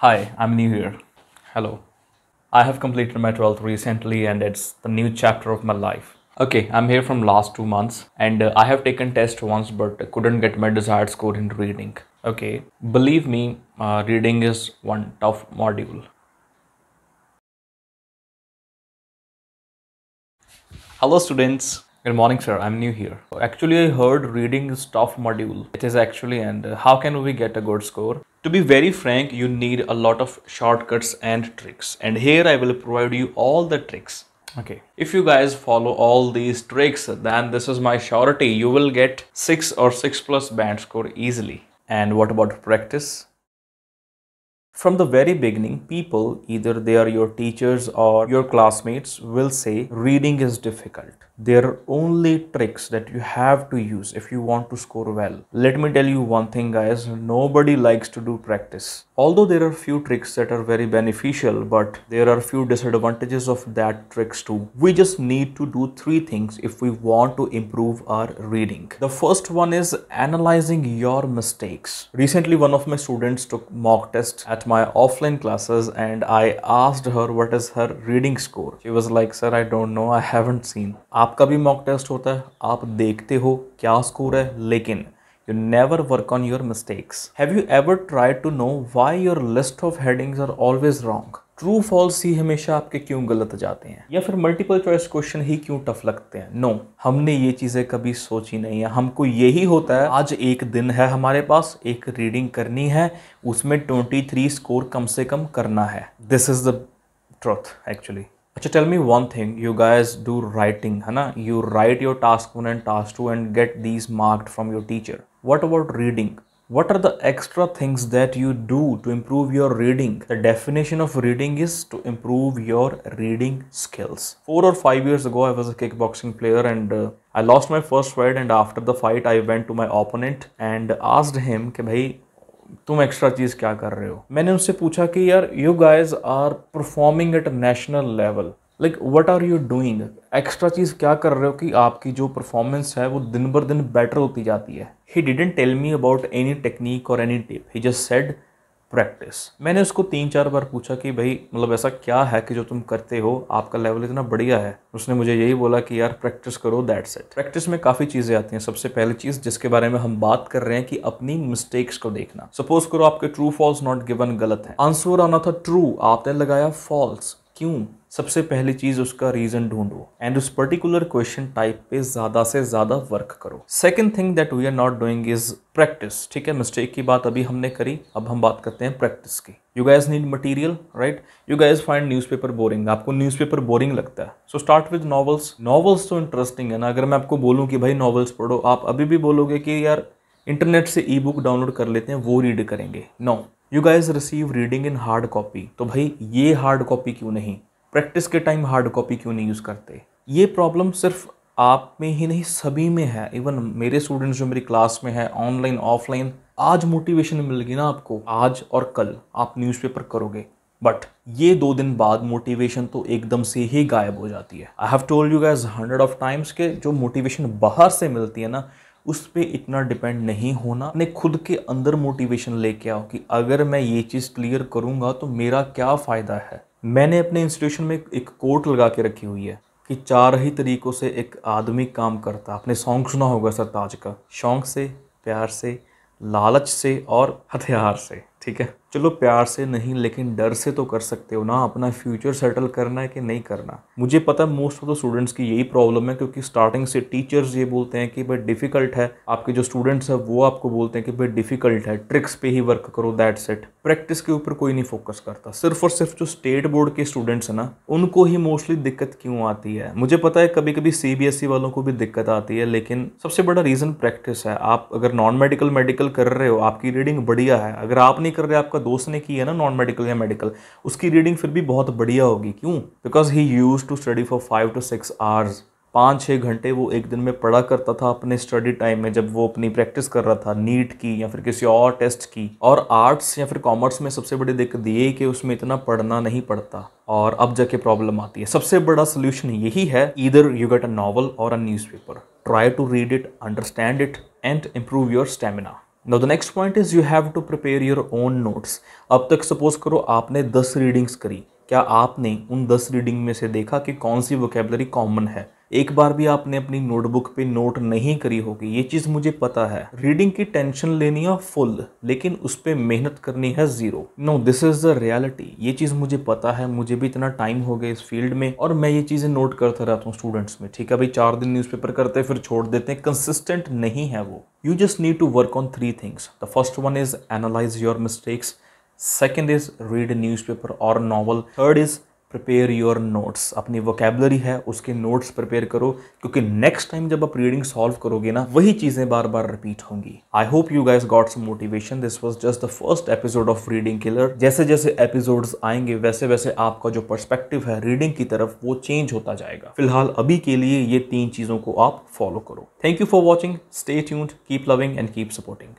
Hi, I'm new here. Hello. I have completed my 12th recently and it's the new chapter of my life. Okay, I'm here from last 2 months and uh, I have taken test once but couldn't get my desired score in reading. Okay, believe me, uh, reading is one tough module. Hello students. Good morning, sir. I'm new here. Actually, I heard reading is tough module. It is actually, and uh, how can we get a good score? To be very frank, you need a lot of shortcuts and tricks. And here I will provide you all the tricks. Okay. If you guys follow all these tricks, then this is my surety. You will get 6 or 6 plus band score easily. And what about practice? From the very beginning, people, either they are your teachers or your classmates, will say reading is difficult. There are only tricks that you have to use if you want to score well. Let me tell you one thing, guys nobody likes to do practice. Although there are few tricks that are very beneficial, but there are few disadvantages of that tricks too. We just need to do three things if we want to improve our reading. The first one is analyzing your mistakes. Recently, one of my students took mock test at my offline classes and I asked her what is her reading score. She was like, sir, I don't know, I haven't seen. आपका भी mock test होता है आप देखते हो क्या score है लेकिन you never work on your mistakes. Have you ever tried to know why your list of headings are always wrong? True false ही हमेशा आपके क्यों गलत जाते हैं या फिर मल्टीपल चॉइस क्वेश्चन ही क्यों टफ लगते हैं नो no, हमने ये चीज़ें कभी सोची नहीं है हमको यही होता है आज एक दिन है हमारे पास एक रीडिंग करनी है उसमें ट्वेंटी थ्री स्कोर कम से कम करना है this is the truth actually अच्छा tell me one thing you guys do writing है ना you write your task one and task two and get these marked from your teacher what about reading What are the extra things that you do to improve your reading? The definition of reading is to improve your reading skills. Four or five years ago, I was a kickboxing player and uh, I lost my first fight. And after the fight, I went to my opponent and asked him, "कि भाई तुम extra चीज़ क्या कर रहे हो मैंने उनसे पूछा कि यार you guys are performing at national level like what are you doing extra चीज़ क्या कर रहे हो कि आपकी जो परफॉर्मेंस है वो दिन बर दिन बेटर होती जाती है he didn't tell me about any technique और any tip he just said practice मैंने उसको तीन चार बार पूछा कि भाई मतलब ऐसा क्या है कि जो तुम करते हो आपका लेवल इतना बढ़िया है उसने मुझे यही बोला कि यार प्रैक्टिस करो दैट सेट प्रैक्टिस में काफ़ी चीज़ें आती हैं सबसे पहली चीज़ जिसके बारे में हम बात कर रहे हैं कि अपनी मिस्टेक्स को देखना सपोज करो आपके ट्रू फॉल्स नॉट गिवन गलत है आंसर आना था ट्रू आपने लगाया फॉल्स क्यों सबसे पहली चीज़ उसका रीज़न ढूंढो एंड उस पर्टिकुलर क्वेश्चन टाइप पे ज़्यादा से ज़्यादा वर्क करो second thing that we are not doing is practice ठीक है मिस्टेक की बात अभी हमने करी अब हम बात करते हैं प्रैक्टिस की you guys need material right you guys find news paper boring आपको न्यूज़ पेपर बोरिंग लगता है so start with novels novels तो इंटरेस्टिंग है ना अगर मैं आपको बोलूँ कि भाई नॉवल्स पढ़ो आप अभी भी बोलोगे कि यार इंटरनेट से ई बुक डाउनलोड कर लेते हैं वो रीड करेंगे no you guys receive reading in hard copy तो भाई ये हार्ड कॉपी क्यों नहीं प्रैक्टिस के टाइम हार्ड कॉपी क्यों नहीं यूज़ करते ये प्रॉब्लम सिर्फ आप में ही नहीं सभी में है इवन मेरे स्टूडेंट्स जो मेरी क्लास में है ऑनलाइन ऑफलाइन आज मोटिवेशन मिलेगी ना आपको आज और कल आप न्यूज़पेपर करोगे बट ये दो दिन बाद मोटिवेशन तो एकदम से ही गायब हो जाती है I have told you guys hundred of times के जो मोटिवेशन बाहर से मिलती है ना उस पर इतना डिपेंड नहीं होना अपने खुद के अंदर मोटिवेशन लेके आओ कि अगर मैं ये चीज़ क्लियर करूँगा तो मेरा क्या फ़ायदा है मैंने अपने इंस्टीट्यूशन में एक कोर्ट लगा के रखी हुई है कि चार ही तरीक़ों से एक आदमी काम करता आपने सॉन्ग सुना होगा सर ताज का शौक से प्यार से लालच से और हथियार से ठीक है चलो प्यार से नहीं लेकिन डर से तो कर सकते हो ना अपना फ्यूचर सेटल करना है कि नहीं करना मुझे पता है मोस्ट ऑफ द स्टूडेंट्स की यही प्रॉब्लम है क्योंकि स्टार्टिंग से टीचर्स ये बोलते हैं कि भाई डिफिकल्ट है आपके जो स्टूडेंट्स हैं वो आपको बोलते हैं कि भाई डिफिकल्ट है ट्रिक्स पे ही वर्क करो दैट सेट प्रैक्टिस के ऊपर कोई नहीं फोकस करता सिर्फ और सिर्फ जो स्टेट बोर्ड के स्टूडेंट्स हैं ना उनको ही मोस्टली दिक्कत क्यों आती है मुझे पता है कभी कभी सी वालों को भी दिक्कत आती है लेकिन सबसे बड़ा रीज़न प्रैक्टिस है आप अगर नॉन मेडिकल मेडिकल कर रहे हो आपकी रीडिंग बढ़िया है अगर आप नहीं कर रहे आपका आपका दोस्त ने की है ना नॉन मेडिकल या मेडिकल उसकी रीडिंग फिर भी बहुत बढ़िया होगी क्यों because he used to study for five to six hours पाँच छः घंटे वो एक दिन में पढ़ा करता था अपने स्टडी टाइम में जब वो अपनी प्रैक्टिस कर रहा था नीट की या फिर किसी और टेस्ट की और आर्ट्स या फिर कॉमर्स में सबसे बड़ी दिक्कत ये कि उसमें इतना पढ़ना नहीं पड़ता और अब जाके प्रॉब्लम आती है सबसे बड़ा सोल्यूशन यही है इधर यू गेट अ नॉवल और a newspaper try to read it understand it and improve your stamina now the next point is you have to prepare your own notes अब तक सपोज करो आपने दस रीडिंग्स करी क्या आपने उन दस रीडिंग में से देखा कि कौन सी वोकेबलरी कॉमन है एक बार भी आपने अपनी नोटबुक पे नोट नहीं करी होगी ये चीज़ मुझे पता है रीडिंग की टेंशन लेनी है फुल लेकिन उस पर मेहनत करनी है zero no this is the reality ये चीज़ मुझे पता है मुझे भी इतना टाइम हो गया इस फील्ड में और मैं ये चीज़ें नोट करता रहता हूँ स्टूडेंट्स में ठीक है भाई चार दिन न्यूज़पेपर करते फिर छोड़ देते हैं कंसिस्टेंट नहीं है वो you just need to work on three things the first one is analyse your mistakes second is read news paper और novel third is prepare your notes अपनी वोकेबलरी है उसके नोट्स प्रिपेयर करो क्योंकि नेक्स्ट टाइम जब आप reading solve करोगे ना वही चीज़ें बार बार रिपीट होंगी I hope you guys got some motivation this was just the first episode of reading killer जैसे जैसे एपिसोड आएंगे वैसे वैसे आपका जो परस्पेक्टिव है रीडिंग की तरफ वो चेंज होता जाएगा फिलहाल अभी के लिए ये तीन चीज़ों को आप फॉलो करो thank you for watching stay tuned keep loving and keep supporting